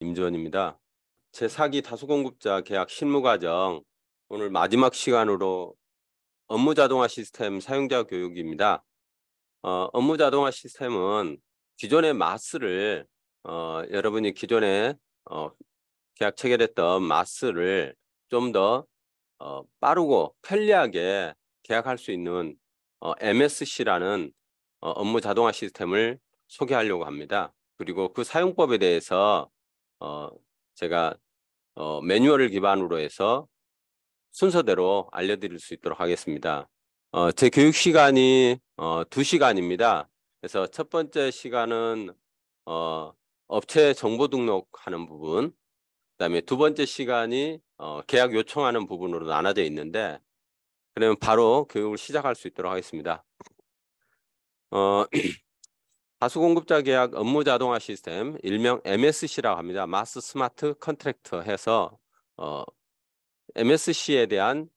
임지원입니다. 제4기 다수공급자 계약 실무과정 오늘 마지막 시간으로 업무 자동화 시스템 사용자 교육입니다. 어, 업무 자동화 시스템은 기존의 마스를 어, 여러분이 기존에 어, 계약 체결했던 마스를 좀더 어, 빠르고 편리하게 계약할 수 있는 MSC라는 어, 어, 업무 자동화 시스템을 소개하려고 합니다. 그리고 그 사용법에 대해서 어, 제가 어, 매뉴얼을 기반으로 해서 순서대로 알려드릴 수 있도록 하겠습니다. 어, 제 교육 시간이 어, 2시간입니다. 그래서 첫 번째 시간은 어, 업체 정보 등록하는 부분, 그다음에 두 번째 시간이 어, 계약 요청하는 부분으로 나눠져 있는데 그러면 바로 교육을 시작할 수 있도록 하겠습니다. 어, 다수공급자 계약 업무 자동화 시스템, 일명 MSC라고 합니다. 마스 스마트 컨트랙터 해서 어, MSC에 대한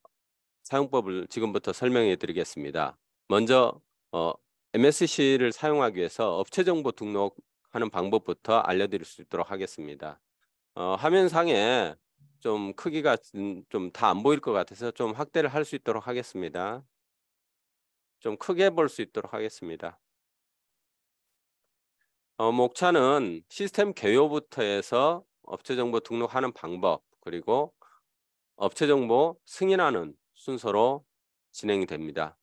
사용법을 지금부터 설명해 드리겠습니다. 먼저 어, MSC를 사용하기 위해서 업체 정보 등록하는 방법부터 알려드릴 수 있도록 하겠습니다. 어, 화면 상에 좀 크기가 좀 다 안 보일 것 같아서 좀 확대를 할 수 있도록 하겠습니다. 좀 크게 볼 수 있도록 하겠습니다. 어, 목차는 시스템 개요부터 해서 업체정보 등록하는 방법 그리고 업체정보 승인하는 순서로 진행이 됩니다.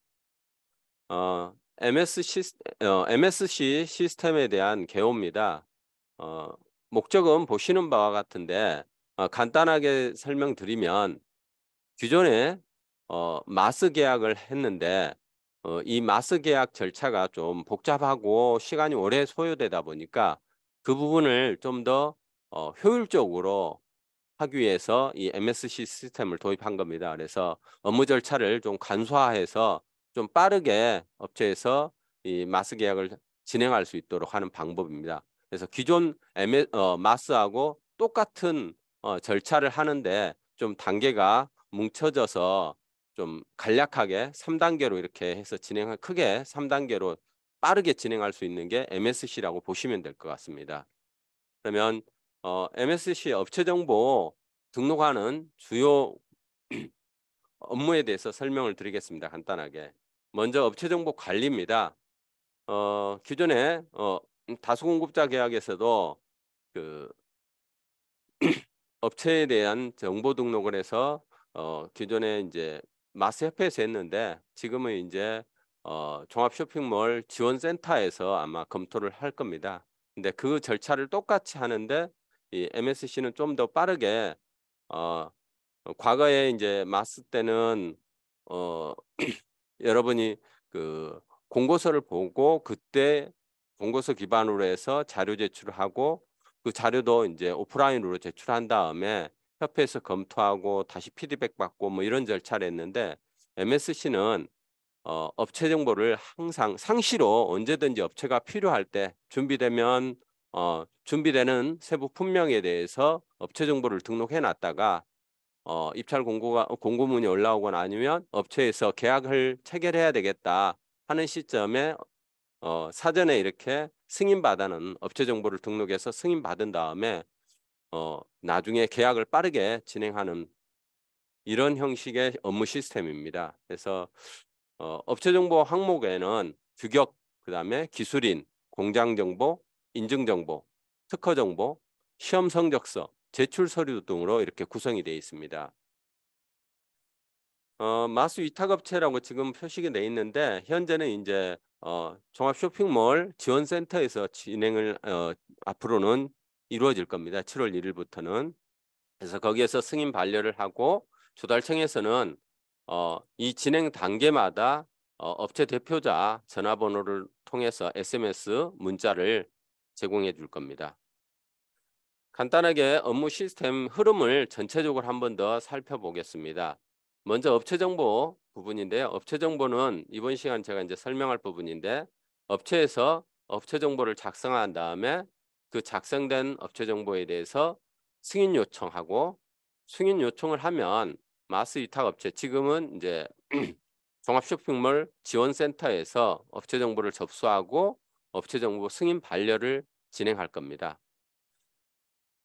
어, MS 시스 어, MSC 시스템에 대한 개요입니다. 어, 목적은 보시는 바와 같은데 어, 간단하게 설명드리면 기존에 어, 마스 계약을 했는데 어, 이 마스 계약 절차가 좀 복잡하고 시간이 오래 소요되다 보니까 그 부분을 좀더 어, 효율적으로 하기 위해서 이 MSC 시스템을 도입한 겁니다. 그래서 업무 절차를 좀 간소화해서 좀 빠르게 업체에서 이 마스 계약을 진행할 수 있도록 하는 방법입니다. 그래서 기존 MS, 어, 마스하고 똑같은 어, 절차를 하는데 좀 단계가 뭉쳐져서 좀 간략하게 3단계로 이렇게 해서 진행을 크게 3단계로 빠르게 진행할 수 있는 게 MSC라고 보시면 될 것 같습니다. 그러면 어, MSC 업체 정보 등록하는 주요 업무에 대해서 설명을 드리겠습니다. 간단하게. 먼저 업체 정보 관리입니다. 어, 기존에 어, 다수 공급자 계약에서도 그 업체에 대한 정보 등록을 해서 어, 기존에 이제 마스협회에서 했는데 지금은 이제 어, 종합 쇼핑몰 지원센터에서 아마 검토를 할 겁니다. 근데 그 절차를 똑같이 하는데 이 MSC는 좀 더 빠르게 어, 과거에 이제 마스 때는 어, 여러분이 그 공고서를 보고 그때 공고서 기반으로 해서 자료 제출하고 그 자료도 이제 오프라인으로 제출한 다음에 협회에서 검토하고 다시 피드백 받고 뭐 이런 절차를 했는데 MSC는 어, 업체 정보를 항상 상시로 언제든지 업체가 필요할 때 준비되면 어, 준비되는 세부 품명에 대해서 업체 정보를 등록해 놨다가 어, 입찰 공고가 공고문이 올라오거나 아니면 업체에서 계약을 체결해야 되겠다 하는 시점에 어, 사전에 이렇게 승인 받아는 업체 정보를 등록해서 승인 받은 다음에 어, 나중에 계약을 빠르게 진행하는 이런 형식의 업무 시스템입니다. 그래서 어, 업체 정보 항목에는 규격, 그 다음에 기술인, 공장 정보, 인증 정보, 특허 정보, 시험 성적서, 제출 서류 등으로 이렇게 구성이 되어 있습니다. 어, 마스 위탁업체라고 지금 표시가 어 있는데 현재는 이제 어, 종합 쇼핑몰 지원센터에서 진행을 어, 앞으로는 이루어질 겁니다. 7월 1일부터는. 그래서 거기에서 승인 반려를 하고 조달청에서는 어, 이 진행 단계마다 어, 업체 대표자 전화번호를 통해서 SMS 문자를 제공해 줄 겁니다. 간단하게 업무 시스템 흐름을 전체적으로 한 번 더 살펴보겠습니다. 먼저 업체 정보 부분인데요. 업체 정보는 이번 시간 제가 이제 설명할 부분인데 업체에서 업체 정보를 작성한 다음에 그 작성된 업체 정보에 대해서 승인 요청하고 승인 요청을 하면 마스 위탁 업체 지금은 이제 종합 쇼핑몰 지원센터에서 업체 정보를 접수하고 업체 정보 승인 반려를 진행할 겁니다.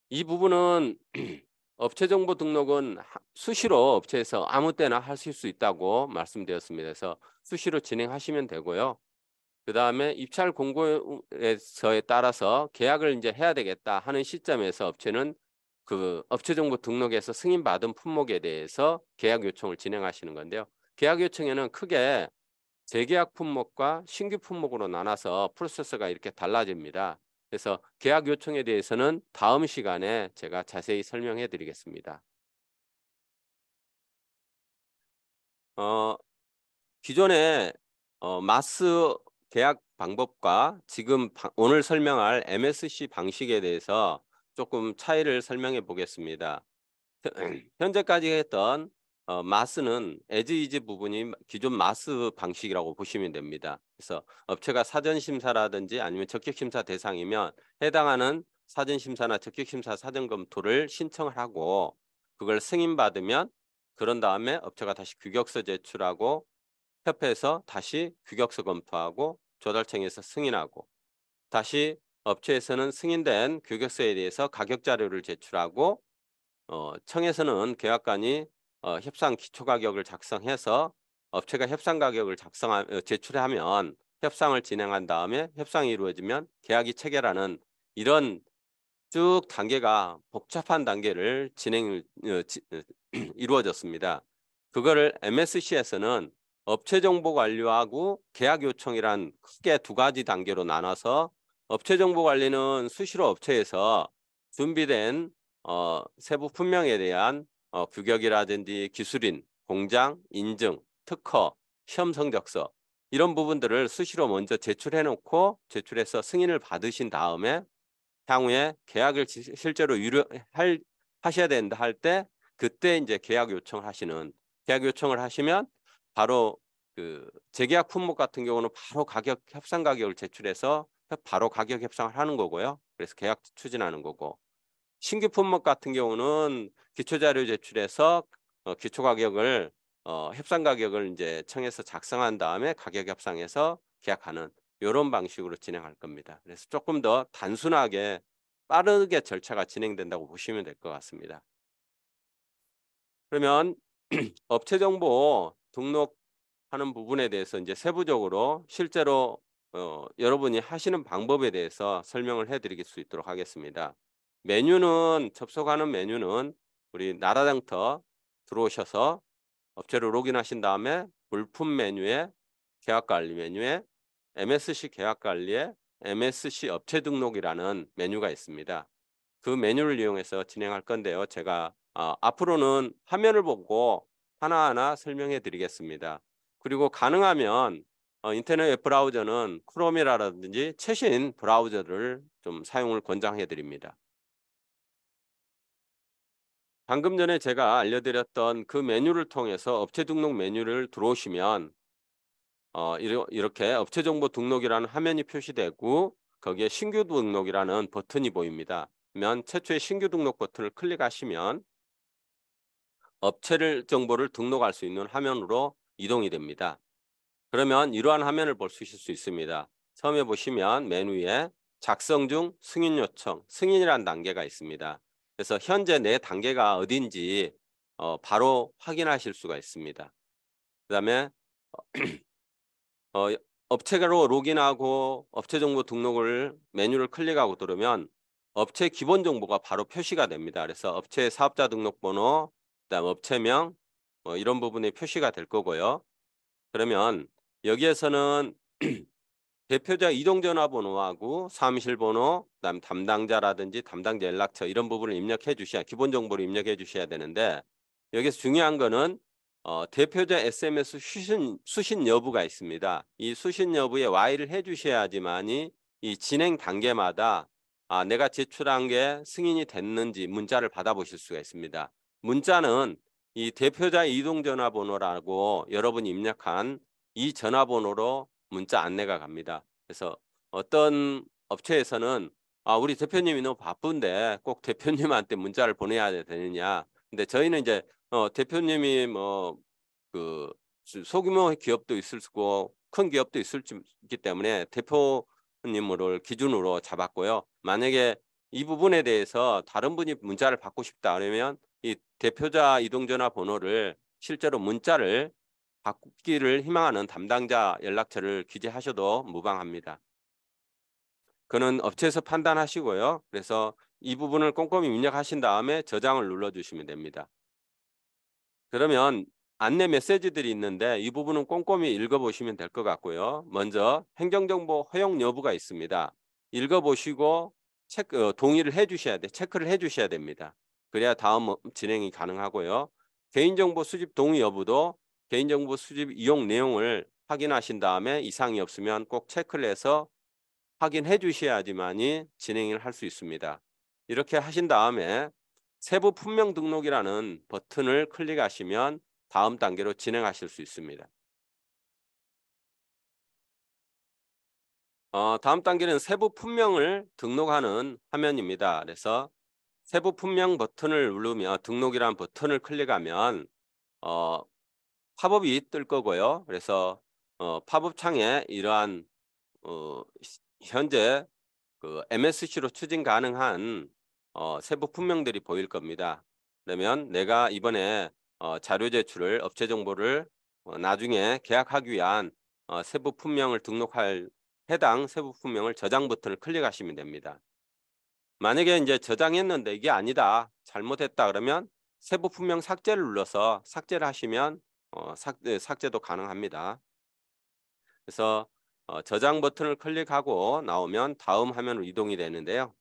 이 부분은 업체 정보 등록은 수시로 업체에서 아무 때나 하실 수 있다고 말씀드렸습니다. 그래서 수시로 진행하시면 되고요. 그 다음에 입찰 공고에서에 따라서 계약을 이제 해야 되겠다 하는 시점에서 업체는 그 업체정보 등록에서 승인받은 품목에 대해서 계약 요청을 진행하시는 건데요. 계약 요청에는 크게 재계약 품목과 신규 품목으로 나눠서 프로세스가 이렇게 달라집니다. 그래서 계약 요청에 대해서는 다음 시간에 제가 자세히 설명해 드리겠습니다. 어, 기존에 어, 마스 계약 방법과 지금 오늘 설명할 MSC 방식에 대해서 조금 차이를 설명해 보겠습니다. 현재까지 했던 어, 마스는 에즈이즈 부분이 기존 마스 방식이라고 보시면 됩니다. 그래서 업체가 사전심사라든지 아니면 적격심사 대상이면 해당하는 사전심사나 적격심사 사전검토를 신청을 하고 그걸 승인받으면 그런 다음에 업체가 다시 규격서 제출하고 협회에서 다시 규격서 검토하고 조달청에서 승인하고 다시 업체에서는 승인된 규격서에 대해서 가격 자료를 제출하고 어, 청에서는 계약관이 어, 협상 기초 가격을 작성해서 업체가 협상 가격을 작성 하 어, 제출하면 협상을 진행한 다음에 협상이 이루어지면 계약이 체결하는 이런 쭉 단계가 복잡한 단계를 진행 어, 지, 어, 이루어졌습니다. 그거를 MSC에서는 업체 정보 관리하고 계약 요청이란 크게 두 가지 단계로 나눠서 업체 정보 관리는 수시로 업체에서 준비된 어, 세부 품명에 대한 어, 규격이라든지 기술인, 공장, 인증, 특허, 시험 성적서 이런 부분들을 수시로 먼저 제출해 놓고 제출해서 승인을 받으신 다음에 향후에 계약을 실제로 유료할 하셔야 된다 할 때 그때 이제 계약 요청을 하시는 계약 요청을 하시면 바로 그 재계약 품목 같은 경우는 바로 가격 협상 가격을 제출해서 바로 가격 협상을 하는 거고요. 그래서 계약 추진하는 거고 신규 품목 같은 경우는 기초 자료 제출해서 어, 기초 가격을 어, 협상 가격을 이제 청해서 작성한 다음에 가격 협상에서 계약하는 이런 방식으로 진행할 겁니다. 그래서 조금 더 단순하게 빠르게 절차가 진행된다고 보시면 될 것 같습니다. 그러면 업체 정보 등록하는 부분에 대해서 이제 세부적으로 실제로 어, 여러분이 하시는 방법에 대해서 설명을 해드릴 수 있도록 하겠습니다. 메뉴는 접속하는 메뉴는 우리 나라장터 들어오셔서 업체로 로그인하신 다음에 물품 메뉴에 계약관리 메뉴에 MSC 계약관리에 MSC 업체 등록이라는 메뉴가 있습니다. 그 메뉴를 이용해서 진행할 건데요. 제가 어, 앞으로는 화면을 보고 하나하나 설명해 드리겠습니다. 그리고 가능하면 어, 인터넷 브라우저는 크롬이라든지 최신 브라우저를 좀 사용을 권장해 드립니다. 방금 전에 제가 알려드렸던 그 메뉴를 통해서 업체 등록 메뉴를 들어오시면 어, 이렇게 업체 정보 등록이라는 화면이 표시되고 거기에 신규 등록이라는 버튼이 보입니다. 면 최초의 신규 등록 버튼을 클릭하시면 업체를 정보를 등록할 수 있는 화면으로 이동이 됩니다. 그러면 이러한 화면을 볼 수 있을 수 있습니다. 처음에 보시면 맨위에 작성 중 승인 요청, 승인이라는 단계가 있습니다. 그래서 현재 내 단계가 어딘지 어, 바로 확인하실 수가 있습니다. 그 다음에 어, 어, 업체로 로그인하고 업체 정보 등록을 메뉴를 클릭하고 누르면 업체 기본 정보가 바로 표시가 됩니다. 그래서 업체 사업자 등록번호, 그다음 업체명 뭐 이런 부분이 표시가 될 거고요. 그러면 여기에서는 대표자 이동전화번호하고 사무실번호, 그다음 담당자라든지 담당자 연락처 이런 부분을 입력해 주셔야 기본 정보를 입력해 주셔야 되는데 여기서 중요한 거는 어, 대표자 SMS 수신, 수신 여부가 있습니다. 이 수신 여부에 Y를 해주셔야지만이 이 진행 단계마다 아, 내가 제출한 게 승인이 됐는지 문자를 받아보실 수가 있습니다. 문자는 이 대표자 이동전화번호라고 여러분이 입력한 이 전화번호로 문자 안내가 갑니다. 그래서 어떤 업체에서는 아 우리 대표님이 너무 바쁜데 꼭 대표님한테 문자를 보내야 되느냐. 근데 저희는 이제 어 대표님이 뭐 그 소규모 기업도 있을 수고 있큰 뭐 기업도 있을 수 있기 때문에 대표님을 기준으로 잡았고요. 만약에 이 부분에 대해서 다른 분이 문자를 받고 싶다 그러면 이 대표자 이동전화 번호를 실제로 문자를 바꾸기를 희망하는 담당자 연락처를 기재하셔도 무방합니다. 그는 업체에서 판단하시고요. 그래서 이 부분을 꼼꼼히 입력하신 다음에 저장을 눌러주시면 됩니다. 그러면 안내 메시지들이 있는데 이 부분은 꼼꼼히 읽어보시면 될 것 같고요. 먼저 행정정보 허용 여부가 있습니다. 읽어보시고 체크, 어, 동의를 해주셔야 돼. 체크를 해주셔야 됩니다. 그래야 다음 진행이 가능하고요. 개인정보 수집 동의 여부도 개인정보 수집 이용 내용을 확인하신 다음에 이상이 없으면 꼭 체크를 해서 확인해 주셔야지만이 진행을 할 수 있습니다. 이렇게 하신 다음에 세부 품명 등록이라는 버튼을 클릭하시면 다음 단계로 진행하실 수 있습니다. 어, 다음 단계는 세부 품명을 등록하는 화면입니다. 그래서 세부 품명 버튼을 누르면 등록이란 버튼을 클릭하면 어, 팝업이 뜰 거고요. 그래서 어, 팝업 창에 이러한 어, 현재 그 MSC로 추진 가능한 어, 세부 품명들이 보일 겁니다. 그러면 내가 이번에 어, 자료 제출을 업체 정보를 어, 나중에 계약하기 위한 어, 세부 품명을 등록할 해당 세부 품명을 저장 버튼을 클릭하시면 됩니다. 만약에 이제 저장했는데 이게 아니다 잘못했다 그러면 세부 품명 삭제를 눌러서 삭제를 하시면 어, 삭, 네, 삭제도 가능합니다. 그래서 어, 저장 버튼을 클릭하고 나오면 다음 화면으로 이동이 되는데요.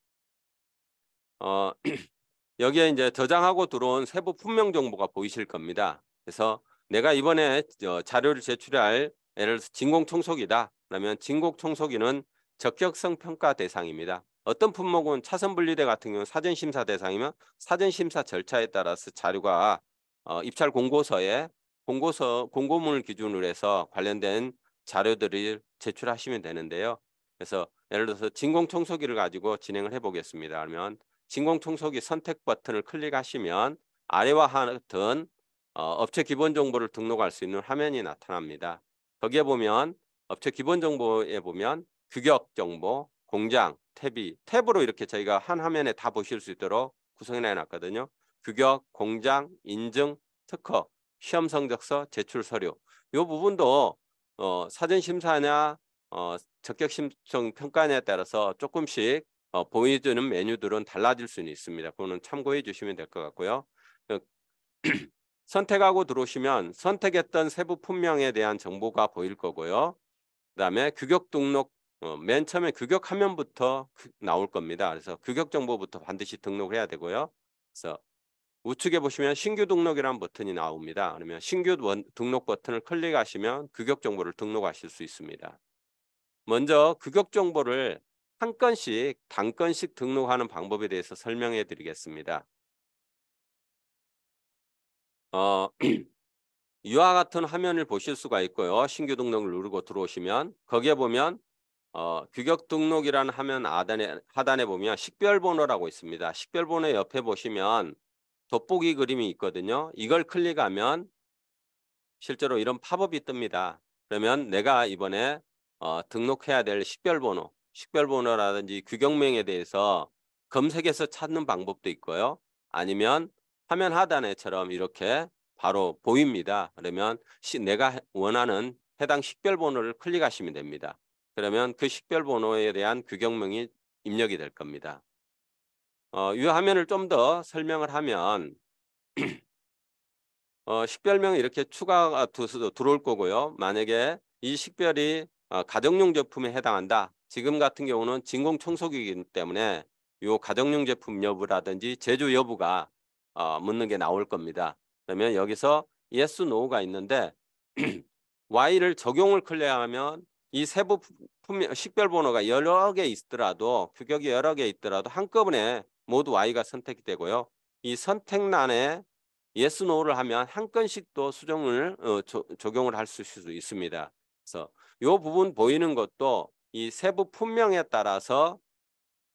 어, 여기에 이제 저장하고 들어온 세부 품명 정보가 보이실 겁니다. 그래서 내가 이번에 자료를 제출할 예를 들어서 진공 청소기다. 그러면 진공 청소기는 적격성 평가 대상입니다. 어떤 품목은 차선 분리대 같은 경우 사전 심사 대상이면 사전 심사 절차에 따라서 자료가 어, 입찰 공고서에 공고서 공고문을 기준으로 해서 관련된 자료들을 제출하시면 되는데요. 그래서 예를 들어서 진공 청소기를 가지고 진행을 해 보겠습니다. 그러면 진공 청소기 선택 버튼을 클릭하시면 아래와 하은 어, 업체 기본 정보를 등록할 수 있는 화면이 나타납니다. 거기에 보면 업체 기본 정보에 보면 규격 정보, 공장, 탭이 탭으로 이렇게 저희가 한 화면에 다 보실 수 있도록 구성해 놨거든요. 규격, 공장, 인증, 특허, 시험 성적서, 제출 서류. 이 부분도 어, 사전 심사냐 어, 적격 심성 평가냐에 따라서 조금씩 어, 보여주는 메뉴들은 달라질 수는 있습니다. 그거는 참고해 주시면 될 것 같고요. 그, 선택하고 들어오시면 선택했던 세부 품명에 대한 정보가 보일 거고요. 그다음에 규격 등록 어, 맨 처음에 규격 화면부터 그, 나올 겁니다. 그래서 규격 정보부터 반드시 등록을 해야 되고요. 그래서 우측에 보시면 신규 등록이라는 버튼이 나옵니다. 그러면 신규 등록 버튼을 클릭하시면 규격 정보를 등록하실 수 있습니다. 먼저 규격 정보를 한 건씩 단건씩 등록하는 방법에 대해서 설명해 드리겠습니다. 어, 이와 같은 화면을 보실 수가 있고요. 신규 등록을 누르고 들어오시면 거기에 보면 어, 규격 등록이라는 화면 하단에, 하단에 보면 식별 번호라고 있습니다. 식별 번호 옆에 보시면 돋보기 그림이 있거든요. 이걸 클릭하면 실제로 이런 팝업이 뜹니다. 그러면 내가 이번에 어, 등록해야 될 식별 번호, 식별 번호라든지 규격명에 대해서 검색해서 찾는 방법도 있고요. 아니면 화면 하단에처럼 이렇게 바로 보입니다. 그러면 시, 내가 원하는 해당 식별 번호를 클릭하시면 됩니다. 그러면 그 식별 번호에 대한 규격명이 입력이 될 겁니다. 어, 이 화면을 좀 더 설명을 하면 어, 식별명이 이렇게 추가가 들어올 거고요. 만약에 이 식별이 어, 가정용 제품에 해당한다. 지금 같은 경우는 진공청소기이기 때문에 이 가정용 제품 여부라든지 제조 여부가 어, 묻는 게 나올 겁니다. 그러면 여기서 yes, no가 있는데 y를 적용을 클어하면 이 세부 품, 명 식별 번호가 여러 개 있더라도 규격이 여러 개 있더라도 한꺼번에 모두 Y가 선택이 되고요. 이 선택란에 yes, no를 하면 한 건씩 도 수정을 어, 조, 적용을 할 수 있습니다. 그래서 이 부분 보이는 것도 이 세부 품명에 따라서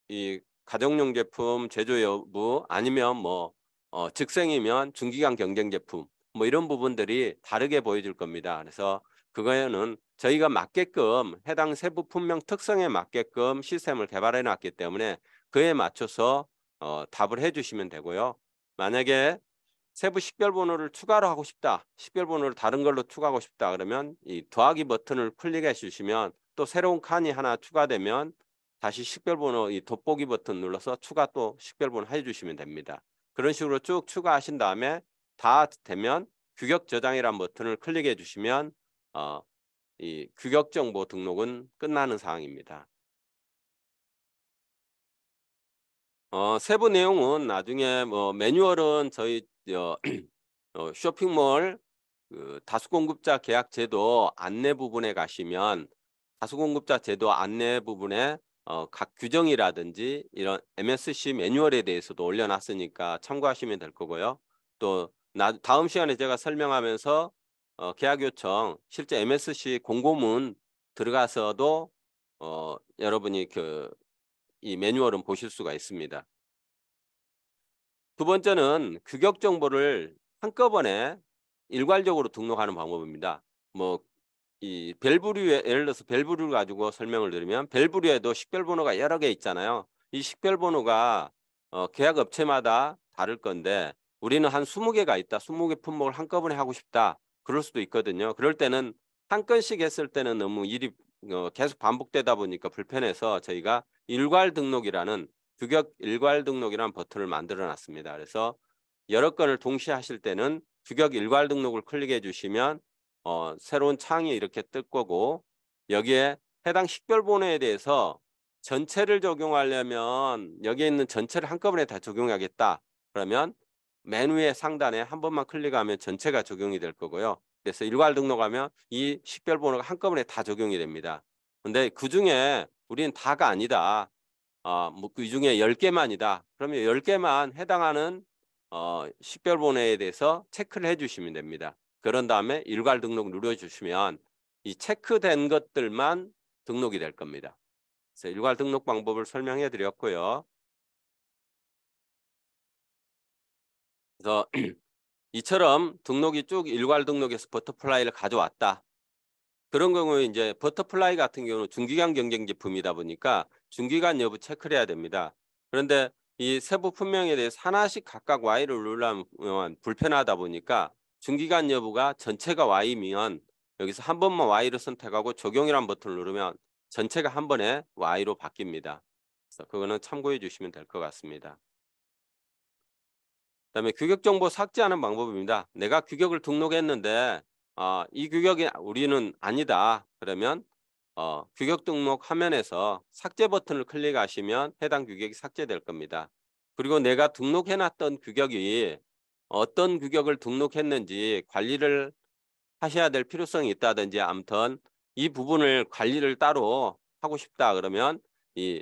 이 가정용 제품 제조 여부 아니면 뭐 어, 직생이면 중기간 경쟁 제품 뭐 이런 부분들이 다르게 보여질 겁니다. 그래서 그거에는 저희가 맞게끔 해당 세부 품명 특성에 맞게끔 시스템을 개발해 놨기 때문에 그에 맞춰서 어, 답을 해주시면 되고요. 만약에 세부 식별 번호를 추가로 하고 싶다. 식별 번호를 다른 걸로 추가하고 싶다. 그러면 이 더하기 버튼을 클릭해 주시면 또 새로운 칸이 하나 추가되면 다시 식별 번호 이 돋보기 버튼 눌러서 추가 또 식별 번호 해 주시면 됩니다. 그런 식으로 쭉 추가하신 다음에 다 되면 규격 저장이란 버튼을 클릭해 주시면 어, 이 규격 정보 등록은 끝나는 사항입니다. 어, 세부 내용은 나중에 뭐 매뉴얼은 저희 어, 어, 쇼핑몰 그 다수공급자 계약 제도 안내 부분에 가시면 다수공급자 제도 안내 부분에 어, 각 규정이라든지 이런 MSC 매뉴얼에 대해서도 올려놨으니까 참고하시면 될 거고요. 또 나, 다음 시간에 제가 설명하면서 어, 계약 요청 실제 MSC 공고문 들어가서도 어, 여러분이 그 이 매뉴얼은 보실 수가 있습니다. 두 번째는 규격 정보를 한꺼번에 일괄적으로 등록하는 방법입니다. 뭐이 벨브류에 예를 들어서 벨브류를 가지고 설명을 드리면 벨브류에도 식별 번호가 여러 개 있잖아요. 이 식별 번호가 어, 계약 업체마다 다를 건데 우리는 한2 0 개가 있다. 2 0개 품목을 한꺼번에 하고 싶다. 그럴 수도 있거든요. 그럴 때는 한 건씩 했을 때는 너무 일이 어, 계속 반복되다 보니까 불편해서 저희가 일괄 등록이라는 규격 일괄 등록이라는 버튼을 만들어 놨습니다. 그래서 여러 건을 동시에 하실 때는 규격 일괄 등록을 클릭해 주시면 어, 새로운 창이 이렇게 뜰 거고 여기에 해당 식별번호에 대해서 전체를 적용하려면 여기에 있는 전체를 한꺼번에 다 적용하겠다. 그러면 맨 위에 상단에 한 번만 클릭하면 전체가 적용이 될 거고요. 그래서 일괄 등록하면 이 식별번호가 한꺼번에 다 적용이 됩니다. 근데 그중에 우리는 다가 아니다. 어, 이 뭐 그 중에 10개만이다. 그러면 10개만 해당하는 어, 식별번호에 대해서 체크를 해주시면 됩니다. 그런 다음에 일괄 등록 누려주시면 이 체크된 것들만 등록이 될 겁니다. 그래서 일괄 등록 방법을 설명해 드렸고요. 그래서 이처럼 등록이 쭉 일괄 등록에서 버터플라이를 가져왔다. 그런 경우에 이제 버터플라이 같은 경우는 중기간 경쟁 제품이다 보니까 중기간 여부 체크를 해야 됩니다. 그런데 이 세부 품명에 대해서 하나씩 각각 Y를 누르면 불편하다 보니까 중기간 여부가 전체가 Y면 여기서 한 번만 Y를 선택하고 적용이란 버튼을 누르면 전체가 한 번에 Y로 바뀝니다. 그래서 그거는 참고해 주시면 될 것 같습니다. 그다음에 규격 정보 삭제하는 방법입니다. 내가 규격을 등록했는데 어, 이 규격이 우리는 아니다. 그러면 어, 규격 등록 화면에서 삭제 버튼을 클릭하시면 해당 규격이 삭제될 겁니다. 그리고 내가 등록해놨던 규격이 어떤 규격을 등록했는지 관리를 하셔야 될 필요성이 있다든지 암튼 이 부분을 관리를 따로 하고 싶다 그러면 이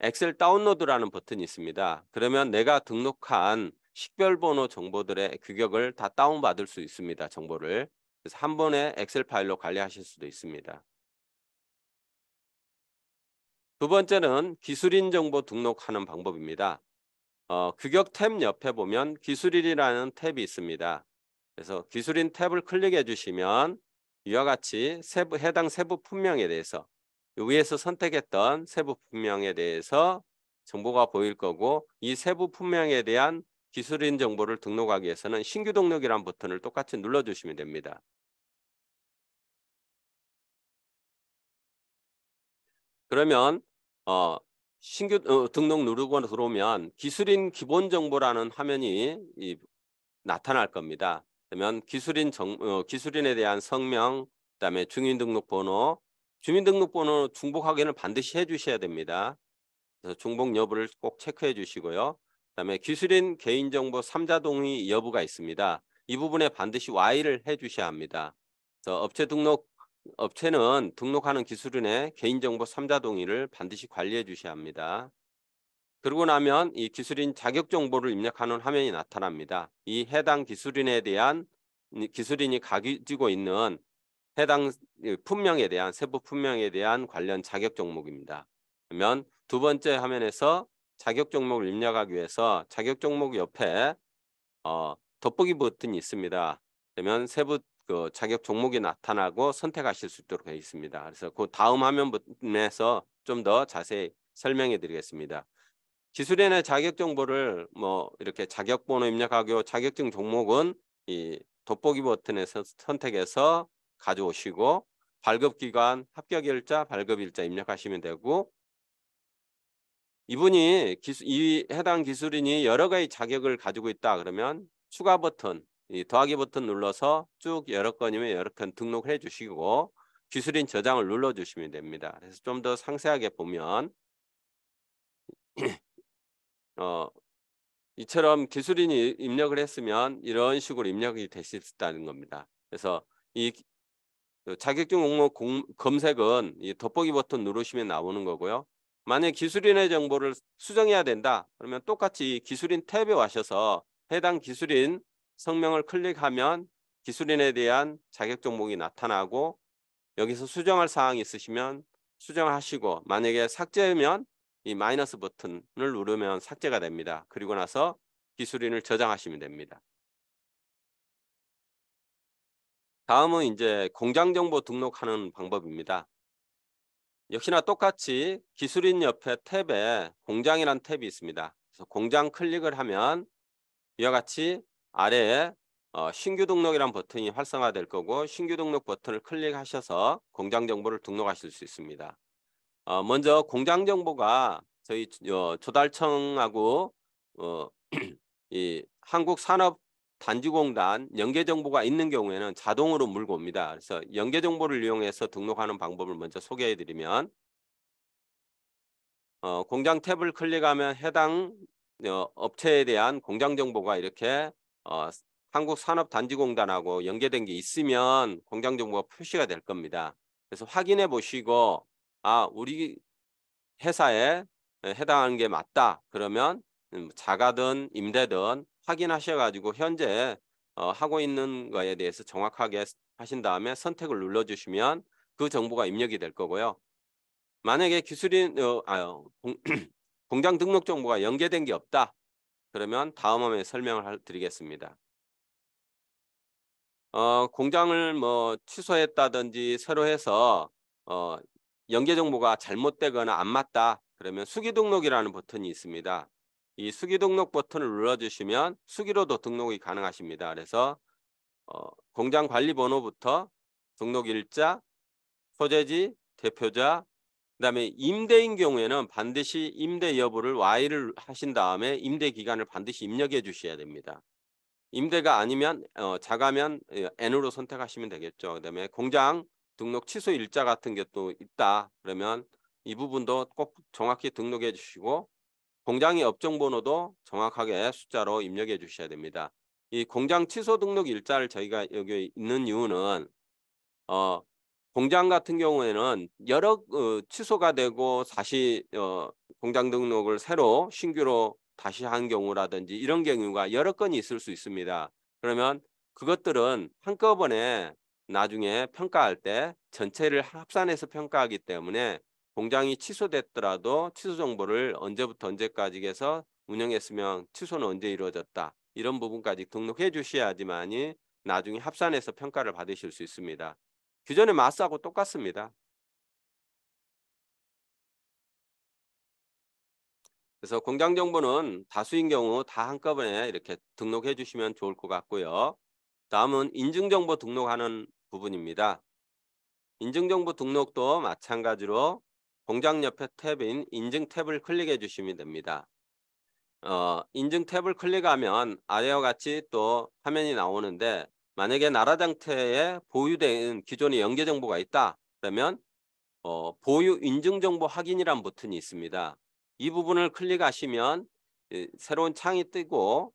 엑셀 다운로드라는 버튼이 있습니다. 그러면 내가 등록한 식별번호 정보들의 규격을 다 다운받을 수 있습니다. 정보를. 그래서 한 번에 엑셀 파일로 관리하실 수도 있습니다. 두 번째는 기술인 정보 등록하는 방법입니다. 어, 규격 탭 옆에 보면 기술인이라는 탭이 있습니다. 그래서 기술인 탭을 클릭해 주시면 이와 같이 세부, 해당 세부 품명에 대해서 위에서 선택했던 세부 품명에 대해서 정보가 보일 거고 이 세부 품명에 대한 기술인 정보를 등록하기 위해서는 신규 등록이란 버튼을 똑같이 눌러주시면 됩니다. 그러면 어, 신규 어, 등록 누르고 들어오면 기술인 기본 정보라는 화면이 이, 나타날 겁니다. 그러면 기술인 정, 어, 기술인에 대한 성명, 그다음에 주민등록번호, 주민등록번호 중복확인을 반드시 해주셔야 됩니다. 그래서 중복 여부를 꼭 체크해 주시고요. 그다음에 기술인 개인정보 3자 동의 여부가 있습니다. 이 부분에 반드시 Y를 해 주셔야 합니다. 그래서 업체 등록 업체는 등록하는 기술인의 개인정보 3자 동의를 반드시 관리해 주셔야 합니다. 그러고 나면 이 기술인 자격 정보를 입력하는 화면이 나타납니다. 이 해당 기술인에 대한 기술인이 가지고 있는 해당 품명에 대한 세부 품명에 대한 관련 자격 종목입니다. 그러면 두 번째 화면에서 자격 종목을 입력하기 위해서 자격 종목 옆에 어, 돋보기 버튼이 있습니다. 그러면 세부 그 자격 종목이 나타나고 선택하실 수 있도록 되어 있습니다. 그래서 그 다음 화면에서 좀 더 자세히 설명해 드리겠습니다. 기술인의 자격 정보를 뭐 이렇게 자격 번호 입력하고 자격증 종목은 이 돋보기 버튼에서 선택해서 가져오시고 발급 기관 합격일자, 발급일자 입력하시면 되고 이분이 기술, 이 해당 기술인이 여러 가지 자격을 가지고 있다 그러면 추가 버튼, 이 더하기 버튼 눌러서 쭉 여러 건이면 여러 건 등록해 을 주시고 기술인 저장을 눌러 주시면 됩니다. 그래서 좀 더 상세하게 보면 어, 이처럼 기술인이 입력을 했으면 이런 식으로 입력이 되실 수 있다는 겁니다. 그래서 이 그 자격증 공모 검색은 이 돋보기 버튼 누르시면 나오는 거고요. 만약 기술인의 정보를 수정해야 된다. 그러면 똑같이 기술인 탭에 와셔서 해당 기술인 성명을 클릭하면 기술인에 대한 자격 종목이 나타나고 여기서 수정할 사항이 있으시면 수정하시고 만약에 삭제하면 이 마이너스 버튼을 누르면 삭제가 됩니다. 그리고 나서 기술인을 저장하시면 됩니다. 다음은 이제 공장 정보 등록하는 방법입니다. 역시나 똑같이 기술인 옆에 탭에 공장이란 탭이 있습니다. 그래서 공장 클릭을 하면 이와 같이 아래에 어, 신규 등록이란 버튼이 활성화될 거고 신규 등록 버튼을 클릭하셔서 공장 정보를 등록하실 수 있습니다. 어, 먼저 공장 정보가 저희 어, 조달청하고 어, 이 한국산업 단지공단 연계 정보가 있는 경우에는 자동으로 물고 옵니다. 그래서 연계 정보를 이용해서 등록하는 방법을 먼저 소개해드리면 어, 공장 탭을 클릭하면 해당 어, 업체에 대한 공장 정보가 이렇게 어, 한국산업단지공단하고 연계된 게 있으면 공장 정보가 표시가 될 겁니다. 그래서 확인해 보시고 아 우리 회사에 해당하는 게 맞다 그러면 음, 자가든 임대든 확인하셔가지고 현재 어, 하고 있는 거에 대해서 정확하게 하신 다음에 선택을 눌러주시면 그 정보가 입력이 될 거고요. 만약에 기술인 어, 아, 어, 공, 공장 등록 정보가 연계된 게 없다. 그러면 다음 화면에 설명을 드리겠습니다. 어, 공장을 뭐 취소했다든지 새로 해서 어, 연계 정보가 잘못되거나 안 맞다. 그러면 수기 등록이라는 버튼이 있습니다. 이 수기 등록 버튼을 눌러주시면 수기로도 등록이 가능하십니다. 그래서 어, 공장 관리 번호부터 등록 일자, 소재지, 대표자, 그다음에 임대인 경우에는 반드시 임대 여부를 Y를 하신 다음에 임대 기간을 반드시 입력해 주셔야 됩니다. 임대가 아니면 어, 작으면 예, N으로 선택하시면 되겠죠. 그다음에 공장 등록 취소 일자 같은 게 또 있다. 그러면 이 부분도 꼭 정확히 등록해 주시고 공장의 업종 번호도 정확하게 숫자로 입력해 주셔야 됩니다. 이 공장 취소 등록 일자를 저희가 여기 있는 이유는 어, 공장 같은 경우에는 여러 어, 취소가 되고 다시 어, 공장 등록을 새로 신규로 다시 한 경우라든지 이런 경우가 여러 건이 있을 수 있습니다. 그러면 그것들은 한꺼번에 나중에 평가할 때 전체를 합산해서 평가하기 때문에 공장이 취소됐더라도 취소 정보를 언제부터 언제까지 해서 운영했으면 취소는 언제 이루어졌다 이런 부분까지 등록해 주셔야지만이 나중에 합산해서 평가를 받으실 수 있습니다. 기존의 마스하고 똑같습니다. 그래서 공장 정보는 다수인 경우 다 한꺼번에 이렇게 등록해 주시면 좋을 것 같고요. 다음은 인증정보 등록하는 부분입니다. 인증정보 등록도 마찬가지로 공장 옆에 탭인 인증 탭을 클릭해 주시면 됩니다. 어, 인증 탭을 클릭하면 아래와 같이 또 화면이 나오는데 만약에 나라 장태에 보유된 기존의 연계 정보가 있다 그러면 어, 보유 인증 정보 확인이란 버튼이 있습니다. 이 부분을 클릭하시면 새로운 창이 뜨고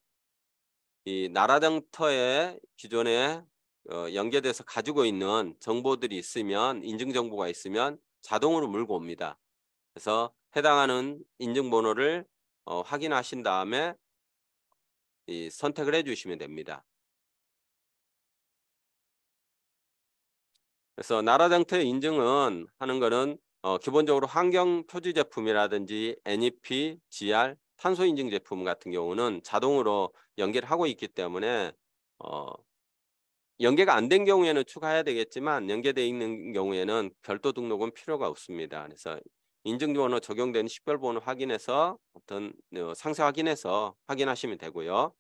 이 나라 장터에 기존에 어, 연계돼서 가지고 있는 정보들이 있으면 인증 정보가 있으면 자동으로 물고 옵니다. 그래서 해당하는 인증번호를 어, 확인하신 다음에 이 선택을 해주시면 됩니다. 그래서 나라 정태 인증은 하는 거는 어, 기본적으로 환경 표지 제품이라든지 NEP, GR, 탄소 인증 제품 같은 경우는 자동으로 연결하고 있기 때문에 어, 연계가 안 된 경우에는 추가해야 되겠지만 연계되어 있는 경우에는 별도 등록은 필요가 없습니다. 그래서 인증번호 적용된 식별번호 확인해서 어떤 어, 상세 확인해서 확인하시면 되고요.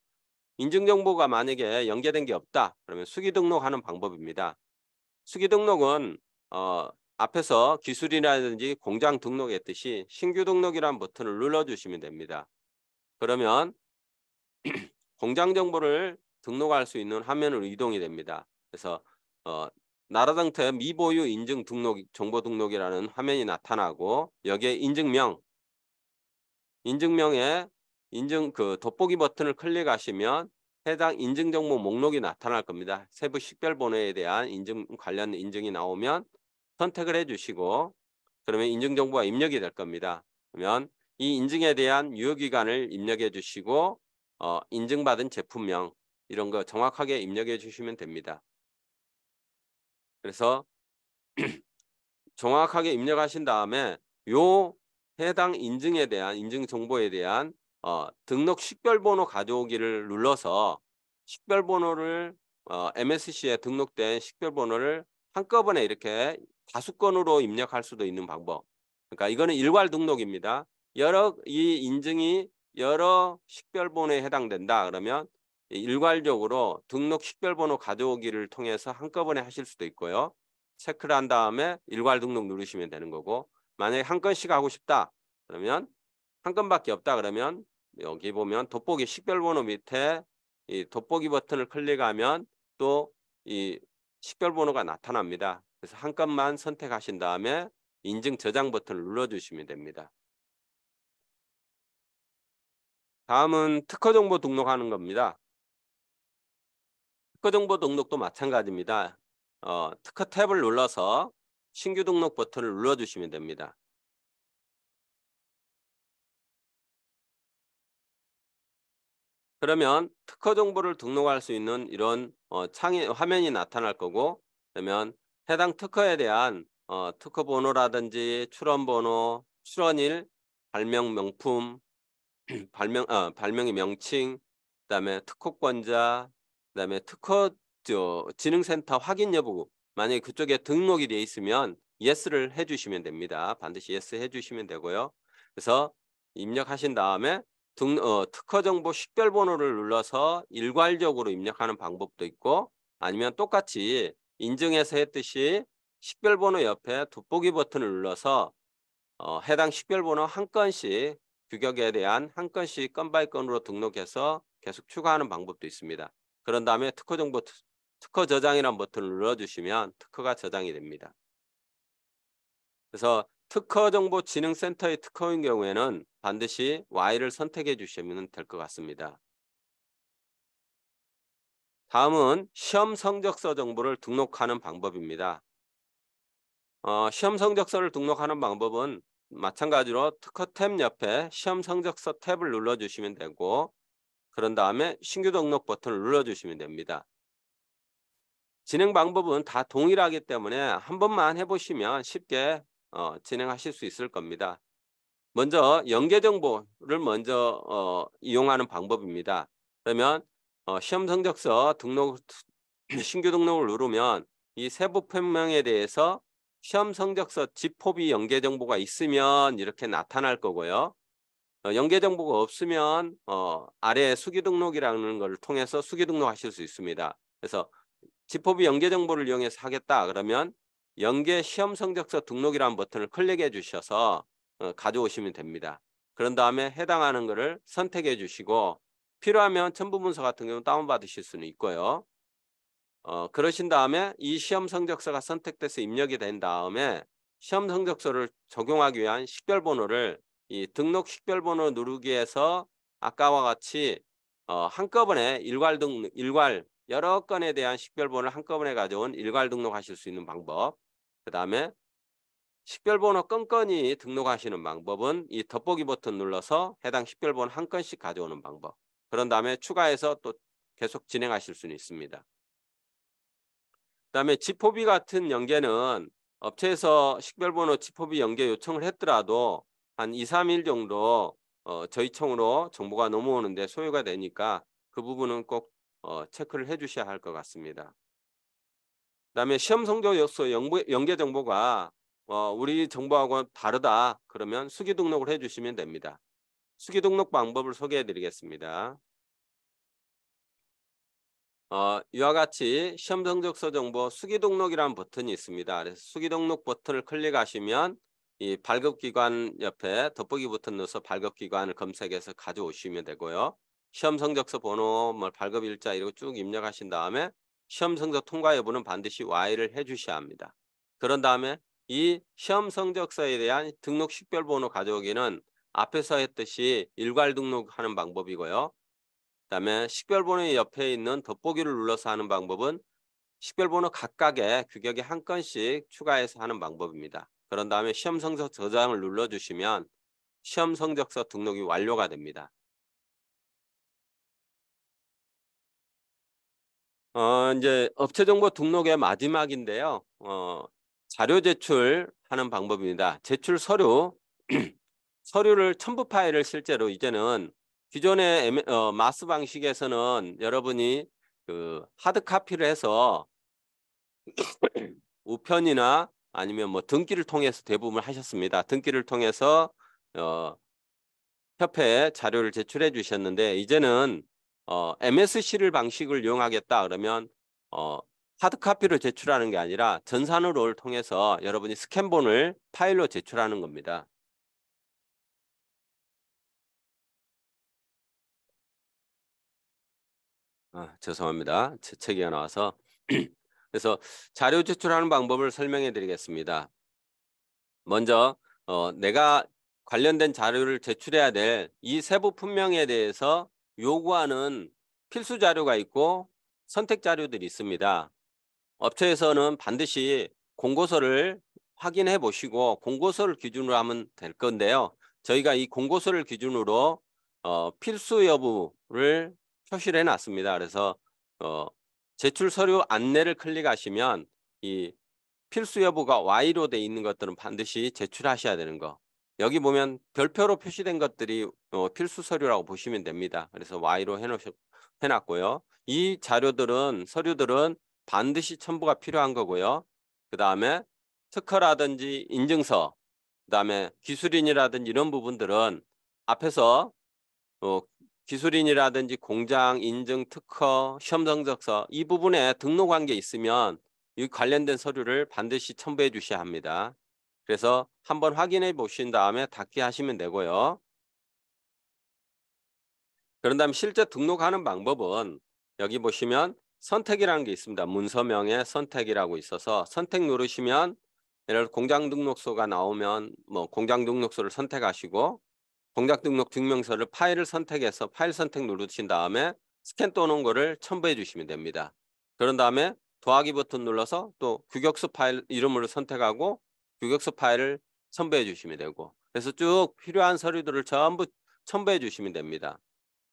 인증정보가 만약에 연계된 게 없다 그러면 수기 등록하는 방법입니다. 수기 등록은 어, 앞에서 기술이라든지 공장 등록했듯이 신규 등록이라는 버튼을 눌러주시면 됩니다. 그러면 공장 정보를 등록할 수 있는 화면으로 이동이 됩니다. 그래서 어, 나라당터 미보유 인증 등록 정보 등록이라는 화면이 나타나고 여기에 인증명 인증명에 인증 그 돋보기 버튼을 클릭하시면 해당 인증 정보 목록이 나타날 겁니다. 세부 식별 번호에 대한 인증 관련 인증이 나오면 선택을 해 주시고 그러면 인증 정보가 입력이 될 겁니다. 그러면 이 인증에 대한 유효기간을 입력해 주시고 어, 인증받은 제품명 이런 거 정확하게 입력해 주시면 됩니다. 그래서 정확하게 입력하신 다음에 요 해당 인증에 대한 인증 정보에 대한 어, 등록 식별번호 가져오기를 눌러서 식별번호를 어, MSC에 등록된 식별번호를 한꺼번에 이렇게 다수 건으로 입력할 수도 있는 방법. 그러니까 이거는 일괄 등록입니다. 여러 이 인증이 여러 식별번호에 해당된다. 그러면 일괄적으로 등록 식별번호 가져오기를 통해서 한꺼번에 하실 수도 있고요. 체크를 한 다음에 일괄 등록 누르시면 되는 거고 만약에 한 건씩 하고 싶다 그러면 한 건밖에 없다 그러면 여기 보면 돋보기 식별번호 밑에 이 돋보기 버튼을 클릭하면 또 이 식별번호가 나타납니다. 그래서 한 건만 선택하신 다음에 인증 저장 버튼을 눌러주시면 됩니다. 다음은 특허정보 등록하는 겁니다. 특허정보 등록도 마찬가지입니다. 어, 특허 탭을 눌러서 신규 등록 버튼을 눌러주시면 됩니다. 그러면 특허 정보를 등록할 수 있는 이런 어, 창이 화면이 나타날 거고 그러면 해당 특허에 대한 어, 특허 번호라든지 출원 번호, 출원일, 발명 명품, 발명 어, 발명의 명칭, 그다음에 특허권자, 그다음에 특허 저 지능센터 확인 여부 만약에 그쪽에 등록이 돼 있으면 예스를 해주시면 됩니다. 반드시 예스 해주시면 되고요. 그래서 입력하신 다음에 등, 어, 특허 정보 식별 번호를 눌러서 일괄적으로 입력하는 방법도 있고 아니면 똑같이 인증해서 했듯이 식별 번호 옆에 돋보기 버튼을 눌러서 어, 해당 식별 번호 한 건씩 규격에 대한 한 건씩 건 바이 건으로 등록해서 계속 추가하는 방법도 있습니다. 그런 다음에 특허 정보 특허 저장이란 버튼을 눌러주시면 특허가 저장이 됩니다. 그래서 특허정보진흥센터의 특허인 경우에는 반드시 Y를 선택해 주시면 될 것 같습니다. 다음은 시험 성적서 정보를 등록하는 방법입니다. 어, 시험 성적서를 등록하는 방법은 마찬가지로 특허 탭 옆에 시험 성적서 탭을 눌러주시면 되고 그런 다음에 신규 등록 버튼을 눌러주시면 됩니다. 진행 방법은 다 동일하기 때문에 한 번만 해보시면 쉽게 어, 진행하실 수 있을 겁니다. 먼저 연계 정보를 먼저 어, 이용하는 방법입니다. 그러면 어, 시험 성적서 등록 신규 등록을 누르면 이 세부 표명에 대해서 시험 성적서 지포비 연계 정보가 있으면 이렇게 나타날 거고요. 어, 연계 정보가 없으면 어, 아래 수기 등록이라는 걸 통해서 수기 등록하실 수 있습니다. 그래서 지포비 연계 정보를 이용해서 하겠다 그러면 연계 시험 성적서 등록이라는 버튼을 클릭해 주셔서 어, 가져오시면 됩니다. 그런 다음에 해당하는 것을 선택해 주시고 필요하면 첨부 문서 같은 경우 다운 받으실 수는 있고요. 어, 그러신 다음에 이 시험 성적서가 선택돼서 입력이 된 다음에 시험 성적서를 적용하기 위한 식별 번호를 이 등록 식별번호 누르기에서 아까와 같이 어, 한꺼번에 일괄 등 일괄 여러 건에 대한 식별번호를 한꺼번에 가져온 일괄 등록하실 수 있는 방법. 그 다음에 식별번호 끈끈이 등록하시는 방법은 이덮보기 버튼 눌러서 해당 식별번호 한 건씩 가져오는 방법. 그런 다음에 추가해서 또 계속 진행하실 수는 있습니다. 그 다음에 지포비 같은 연계는 업체에서 식별번호 지포비 연계 요청을 했더라도 한 2, 3일 정도 어, 저희 청으로 정보가 넘어오는데 소요가 되니까 그 부분은 꼭 어, 체크를 해 주셔야 할 것 같습니다. 그 다음에 시험 성적 요소 연계 정보가 어, 우리 정보하고 다르다 그러면 수기 등록을 해 주시면 됩니다. 수기 등록 방법을 소개해 드리겠습니다. 어, 이와 같이 시험 성적서 정보 수기 등록이라는 버튼이 있습니다. 그래서 수기 등록 버튼을 클릭하시면 이 발급기관 옆에 덧보기 버튼 넣어서 발급기관을 검색해서 가져오시면 되고요. 시험 성적서 번호, 뭐 발급 일자 이런 거쭉 입력하신 다음에 시험 성적 통과 여부는 반드시 Y를 해주셔야 합니다. 그런 다음에 이 시험 성적서에 대한 등록 식별 번호 가져오기는 앞에서 했듯이 일괄 등록하는 방법이고요. 그다음에 식별 번호 옆에 있는 덧보기를 눌러서 하는 방법은 식별 번호 각각의 규격에 한 건씩 추가해서 하는 방법입니다. 그런 다음에 시험 성적 저장을 눌러주시면 시험 성적서 등록이 완료가 됩니다. 어, 이제 업체 정보 등록의 마지막인데요. 어, 자료 제출하는 방법입니다. 제출 서류, 서류를 첨부 파일을 실제로 이제는 기존의 어, 마스 방식에서는 여러분이 그 하드 카피를 해서 우편이나 아니면 뭐 등기를 통해서 대부분 하셨습니다. 등기를 통해서 어, 협회에 자료를 제출해 주셨는데 이제는 어, MSC를 방식을 이용하겠다 그러면 어, 하드카피로 제출하는 게 아니라 전산으로를 통해서 여러분이 스캔본을 파일로 제출하는 겁니다. 아, 죄송합니다. 제 책이 나와서 그래서 자료 제출하는 방법을 설명해 드리겠습니다. 먼저 어, 내가 관련된 자료를 제출해야 될 이 세부 품명에 대해서 요구하는 필수 자료가 있고 선택 자료들이 있습니다. 업체에서는 반드시 공고서를 확인해 보시고 공고서를 기준으로 하면 될 건데요. 저희가 이 공고서를 기준으로 어, 필수 여부를 표시를 해놨습니다. 그래서 어, 제출 서류 안내를 클릭하시면 이 필수 여부가 Y로 돼 있는 것들은 반드시 제출하셔야 되는 거. 여기 보면 별표로 표시된 것들이 어, 필수 서류라고 보시면 됩니다. 그래서 Y로 해놓으셨, 해놨고요. 이 자료들은 서류들은 반드시 첨부가 필요한 거고요. 그 다음에 특허라든지 인증서, 그 다음에 기술인이라든지 이런 부분들은 앞에서 어, 기술인이라든지 공장 인증 특허 시험 성적서 이 부분에 등록한 게 있으면 이 관련된 서류를 반드시 첨부해 주셔야 합니다. 그래서 한번 확인해 보신 다음에 닫기 하시면 되고요. 그런 다음 실제 등록하는 방법은 여기 보시면 선택이라는 게 있습니다. 문서명에 선택이라고 있어서 선택 누르시면 예를 들어 공장 등록소가 나오면 뭐 공장 등록소를 선택하시고 공작 등록 증명서를 파일을 선택해서 파일 선택 누르신 다음에 스캔 떠놓은 거를 첨부해 주시면 됩니다. 그런 다음에 도하기 버튼 눌러서 또 규격수 파일 이름으로 선택하고 규격수 파일을 첨부해 주시면 되고 그래서 쭉 필요한 서류들을 전부 첨부해 주시면 됩니다.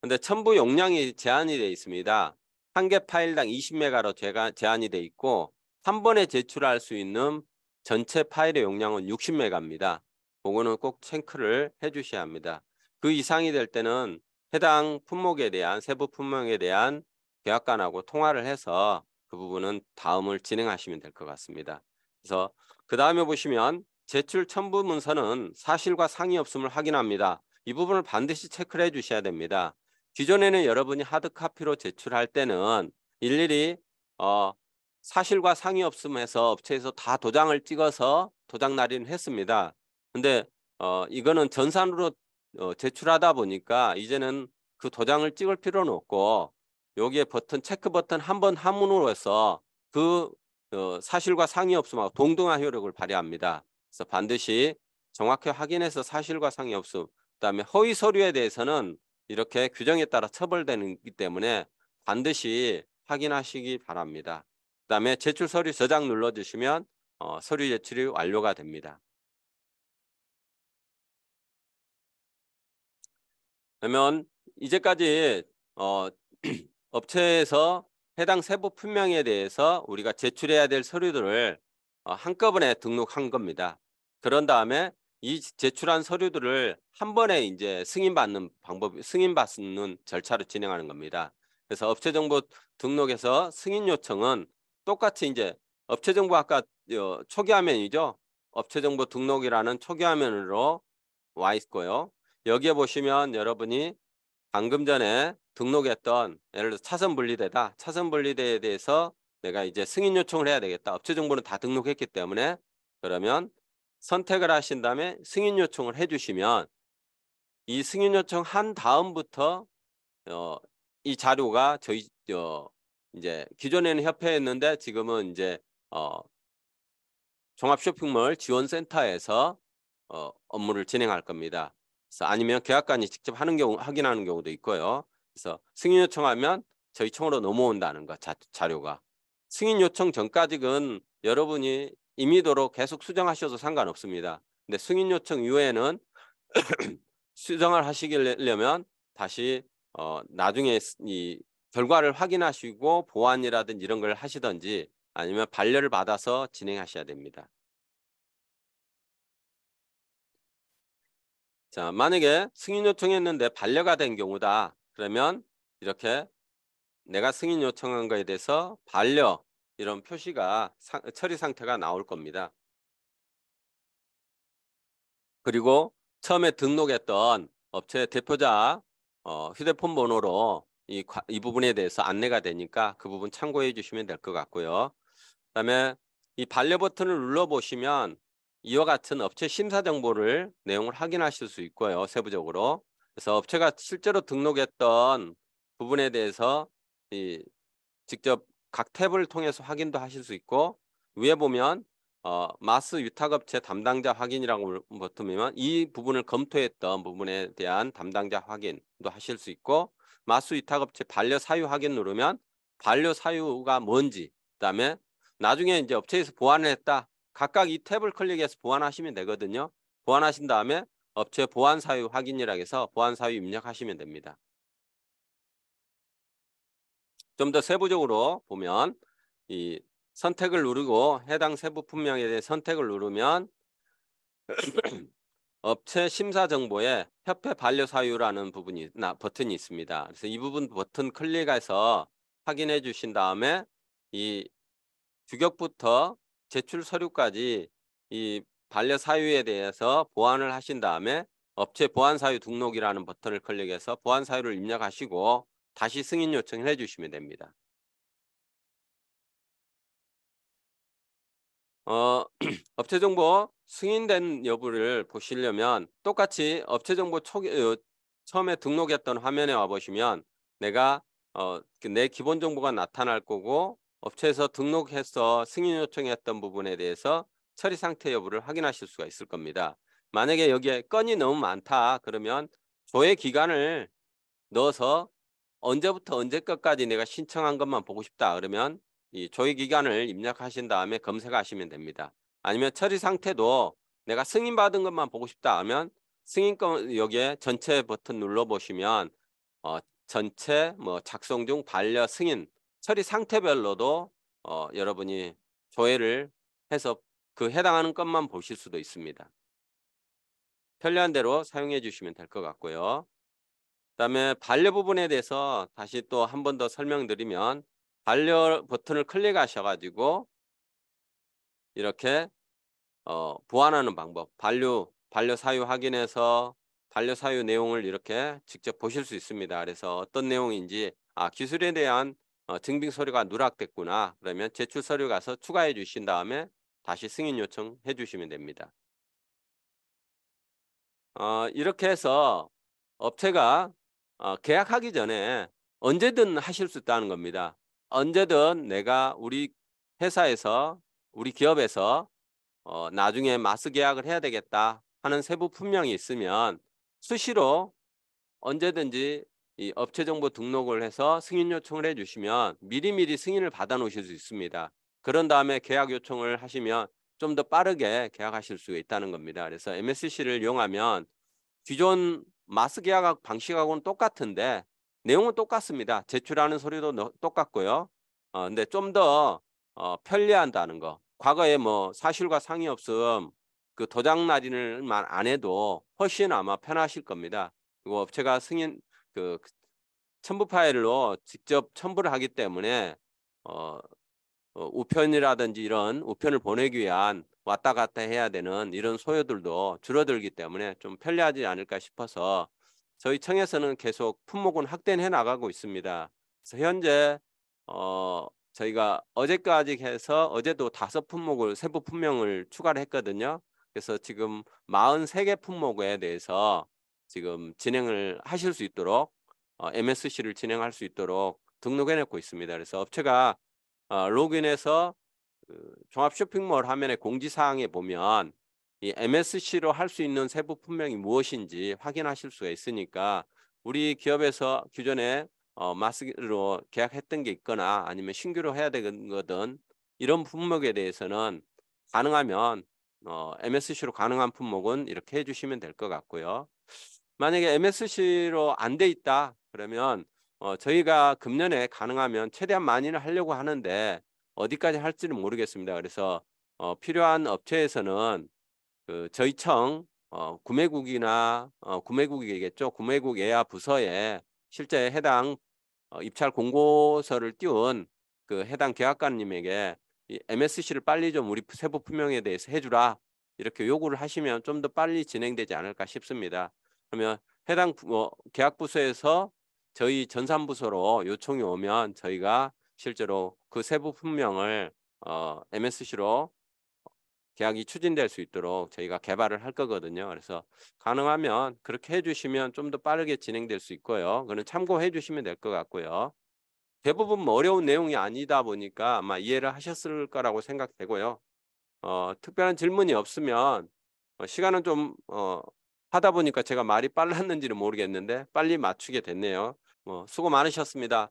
근데 첨부 용량이 제한이 되어 있습니다. 한 개 파일당 20메가로 제가 제한이 되어 있고 한 번에 제출할 수 있는 전체 파일의 용량은 60메가입니다. 그거는 꼭 체크를 해주셔야 합니다. 그 이상이 될 때는 해당 품목에 대한 세부 품목에 대한 계약관하고 통화를 해서 그 부분은 다음을 진행하시면 될 것 같습니다. 그래서 그 다음에 보시면 제출 첨부 문서는 사실과 상의 없음을 확인합니다. 이 부분을 반드시 체크를 해 주셔야 됩니다. 기존에는 여러분이 하드카피로 제출할 때는 일일이 어, 사실과 상의 없음해서 업체에서 다 도장을 찍어서 도장 날인을 했습니다. 근데 어, 이거는 전산으로 어, 제출하다 보니까 이제는 그 도장을 찍을 필요는 없고 여기에 버튼 체크 버튼 한 번 함으로 해서 그 어, 사실과 상의 없음하고 아, 동등한 효력을 발휘합니다. 그래서 반드시 정확히 확인해서 사실과 상의 없음 그다음에 허위 서류에 대해서는 이렇게 규정에 따라 처벌되기 때문에 반드시 확인하시기 바랍니다. 그다음에 제출 서류 저장 눌러주시면 어, 서류 제출이 완료가 됩니다. 그러면 이제까지 어, 업체에서 해당 세부 품명에 대해서 우리가 제출해야 될 서류들을 어, 한꺼번에 등록한 겁니다. 그런 다음에 이 제출한 서류들을 한 번에 이제 승인받는 방법, 승인받는 절차로 진행하는 겁니다. 그래서 업체정보 등록에서 승인 요청은 똑같이 이제 업체정보 아까 어, 초기화면이죠. 업체정보 등록이라는 초기화면으로 와 있고요. 여기에 보시면 여러분이 방금 전에 등록했던 예를 들어 차선 분리대다. 차선 분리대에 대해서 내가 이제 승인 요청을 해야 되겠다. 업체 정보는 다 등록했기 때문에 그러면 선택을 하신 다음에 승인 요청을 해주시면 이 승인 요청 한 다음부터 어, 이 자료가 저희 어, 이제 기존에는 협회였는데 지금은 이제 어, 종합 쇼핑몰 지원센터에서 어, 업무를 진행할 겁니다. 그래서 아니면 계약관이 직접 하는 경우 확인하는 경우도 있고요. 그래서 승인 요청하면 저희 청으로 넘어온다는 것 자, 자료가 승인 요청 전까지는 여러분이 임의도로 계속 수정하셔도 상관없습니다. 근데 승인 요청 이후에는 수정을 하시려면 다시 어, 나중에 이 결과를 확인하시고 보완이라든지 이런 걸 하시든지 아니면 반려를 받아서 진행하셔야 됩니다. 자, 만약에 승인 요청했는데 반려가 된 경우다. 그러면 이렇게 내가 승인 요청한 거에 대해서 반려 이런 표시가 사, 처리 상태가 나올 겁니다. 그리고 처음에 등록했던 업체 대표자 어, 휴대폰 번호로 이, 이 부분에 대해서 안내가 되니까 그 부분 참고해 주시면 될 것 같고요. 그다음에 이 반려 버튼을 눌러 보시면 이와 같은 업체 심사 정보를 내용을 확인하실 수 있고요. 세부적으로. 그래서 업체가 실제로 등록했던 부분에 대해서 이 직접 각 탭을 통해서 확인도 하실 수 있고 위에 보면 어, 마스 위탁업체 담당자 확인이라고 보면 이 부분을 검토했던 부분에 대한 담당자 확인도 하실 수 있고 마스 위탁업체 반려 사유 확인 누르면 반려 사유가 뭔지 그다음에 나중에 이제 업체에서 보완을 했다 각각 이 탭을 클릭해서 보완하시면 되거든요. 보완하신 다음에 업체 보안 사유 확인이라고 해서 보안 사유 입력하시면 됩니다. 좀 더 세부적으로 보면 이 선택을 누르고 해당 세부 품명에 대해 선택을 누르면 업체 심사 정보에 협회 반려 사유라는 부분이 나, 버튼이 있습니다. 그래서 이 부분 버튼 클릭해서 확인해 주신 다음에 이 규격부터 제출 서류까지 이 반려 사유에 대해서 보완을 하신 다음에 업체 보안 사유 등록이라는 버튼을 클릭해서 보안 사유를 입력하시고 다시 승인 요청을 해주시면 됩니다. 어, 업체 정보 승인된 여부를 보시려면 똑같이 업체 정보 초, 어, 처음에 등록했던 화면에 와 보시면 내가 어, 그 내 기본 정보가 나타날 거고 업체에서 등록해서 승인 요청했던 부분에 대해서 처리 상태 여부를 확인하실 수가 있을 겁니다. 만약에 여기에 건이 너무 많다 그러면 조회 기간을 넣어서 언제부터 언제까지 내가 신청한 것만 보고 싶다 그러면 이 조회 기간을 입력하신 다음에 검색하시면 됩니다. 아니면 처리 상태도 내가 승인받은 것만 보고 싶다 하면 승인 권 여기에 전체 버튼 눌러보시면 어, 전체 뭐 작성 중 반려 승인 처리 상태별로도 어, 여러분이 조회를 해서 그 해당하는 것만 보실 수도 있습니다. 편리한 대로 사용해 주시면 될 것 같고요. 그 다음에 반려 부분에 대해서 다시 또 한 번 더 설명드리면 반려 버튼을 클릭하셔가지고 이렇게 어, 보완하는 방법, 반려, 반려 사유 확인해서 반려 사유 내용을 이렇게 직접 보실 수 있습니다. 그래서 어떤 내용인지 아, 기술에 대한 어, 증빙 서류가 누락됐구나 그러면 제출 서류 가서 추가해 주신 다음에 다시 승인 요청해 주시면 됩니다. 어, 이렇게 해서 업체가 어, 계약하기 전에 언제든 하실 수 있다는 겁니다. 언제든 내가 우리 회사에서 우리 기업에서 어, 나중에 마스 계약을 해야 되겠다 하는 세부 품명이 있으면 수시로 언제든지 이 업체 정보 등록을 해서 승인 요청을 해주시면 미리미리 승인을 받아 놓으실 수 있습니다. 그런 다음에 계약 요청을 하시면 좀 더 빠르게 계약하실 수 있다는 겁니다. 그래서 MSC를 이용하면 기존 마스 계약 방식하고는 똑같은데 내용은 똑같습니다. 제출하는 서류도 똑같고요. 어, 근데 좀 더 어, 편리한다는 거. 과거에 뭐 사실과 상의 없음 그 도장 날인을안 해도 훨씬 아마 편하실 겁니다. 그리고 업체가 승인 그 첨부 파일로 직접 첨부를 하기 때문에 어, 어, 우편이라든지 이런 우편을 보내기 위한 왔다 갔다 해야 되는 이런 소요들도 줄어들기 때문에 좀 편리하지 않을까 싶어서 저희 청에서는 계속 품목은 확대해 나가고 있습니다. 그래서 현재 어, 저희가 어제까지 해서 어제도 다섯 품목을 세부 품명을 추가를 했거든요. 그래서 지금 43개 품목에 대해서 지금 진행을 하실 수 있도록 어, MSC를 진행할 수 있도록 등록해 놓고 있습니다. 그래서 업체가 어, 로그인해서 그 종합 쇼핑몰 화면에 공지사항에 보면 이 MSC로 할 수 있는 세부 품명이 무엇인지 확인하실 수가 있으니까 우리 기업에서 기존에 어, 마스로 크 계약했던 게 있거나 아니면 신규로 해야 되거든 이런 품목에 대해서는 가능하면 어, MSC로 가능한 품목은 이렇게 해주시면 될 것 같고요. 만약에 MSC로 안 돼 있다 그러면 어, 저희가 금년에 가능하면 최대한 많이는 하려고 하는데 어디까지 할지는 모르겠습니다. 그래서 어, 필요한 업체에서는 그 저희 청 어, 구매국이나 어, 구매국이겠죠. 구매국 예하 부서에 실제 해당 어, 입찰 공고서를 띄운 그 해당 계약관님에게 이 MSC를 빨리 좀 우리 세부 품명에 대해서 해주라 이렇게 요구를 하시면 좀 더 빨리 진행되지 않을까 싶습니다. 그러면 해당 뭐 계약 부서에서 저희 전산 부서로 요청이 오면 저희가 실제로 그 세부 품명을 어, MSC로 계약이 추진될 수 있도록 저희가 개발을 할 거거든요. 그래서 가능하면 그렇게 해주시면 좀 더 빠르게 진행될 수 있고요. 그는 참고해 주시면 될 것 같고요. 대부분 뭐 어려운 내용이 아니다 보니까 아마 이해를 하셨을 거라고 생각되고요. 어, 특별한 질문이 없으면 어, 시간은 좀 어, 하다 보니까 제가 말이 빨랐는지는 모르겠는데 빨리 맞추게 됐네요. 뭐 수고 많으셨습니다.